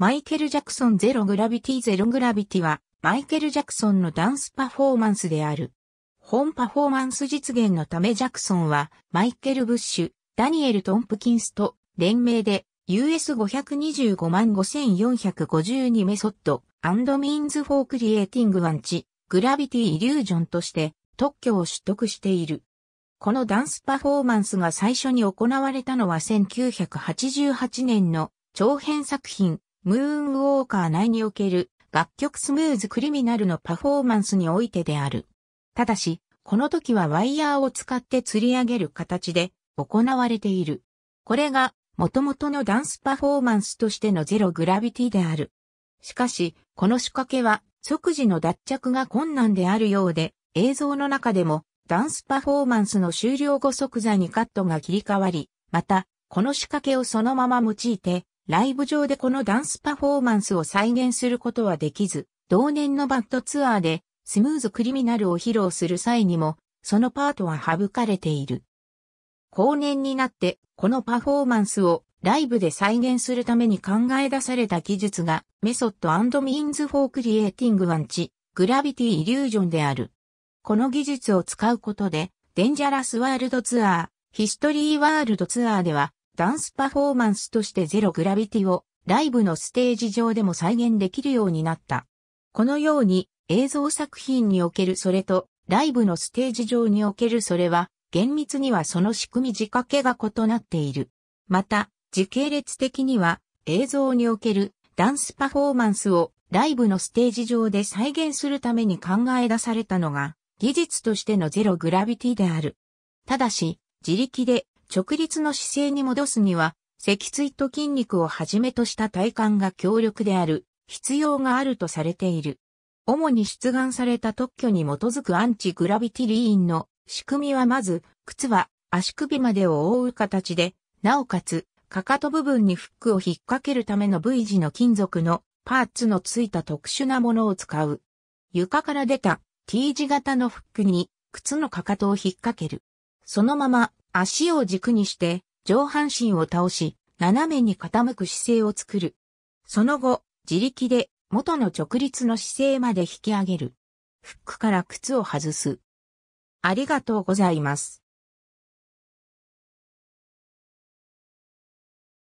マイケル・ジャクソンゼログラビティゼログラビティは、マイケル・ジャクソンのダンスパフォーマンスである。本パフォーマンス実現のためジャクソンは、マイケル・ブッシュ、ダニエル・トンプキンスと連名で、US525 万5452メソッド、アンドミーンズ・フォー・クリエイティング・ワンチ、グラビティ・イリュージョンとして特許を取得している。このダンスパフォーマンスが最初に行われたのは1988年の長編作品ムーンウォーカー内における楽曲スムーズクリミナルのパフォーマンスにおいてである。ただし、この時はワイヤーを使って吊り上げる形で行われている。これが元々のダンスパフォーマンスとしてのゼログラビティである。しかし、この仕掛けは即時の脱着が困難であるようで、映像の中でもダンスパフォーマンスの終了後即座にカットが切り替わり、また、この仕掛けをそのまま用いて、ライブ上でこのダンスパフォーマンスを再現することはできず、同年のバッドツアーでスムーズクリミナルを披露する際にも、そのパートは省かれている。後年になってこのパフォーマンスをライブで再現するために考え出された技術がメソッドミーンズ・フォー・クリエイティング・ワンチ・グラビティ・イリュージョンである。この技術を使うことで、デンジャラス・ワールド・ツアー、ヒストリー・ワールド・ツアーでは、ダンスパフォーマンスとしてゼログラビティをライブのステージ上でも再現できるようになった。このように映像作品におけるそれとライブのステージ上におけるそれは厳密にはその仕組み仕掛けが異なっている。また時系列的には映像におけるダンスパフォーマンスをライブのステージ上で再現するために考え出されたのが技術としてのゼログラビティである。ただし、自力で直立の姿勢に戻すには、脊椎と筋肉をはじめとした体幹が強力である、必要があるとされている。主に出願された特許に基づくアンチグラビティリーンの仕組みはまず、靴は足首までを覆う形で、なおかつ、かかと部分にフックを引っ掛けるための V 字の金属のパーツのついた特殊なものを使う。床から出た T 字型のフックに靴のかかとを引っ掛ける。そのまま足を軸にして、上半身を倒し、斜めに傾く姿勢を作る。その後、自力で元の直立の姿勢まで引き上げる。フックから靴を外す。ありがとうございます。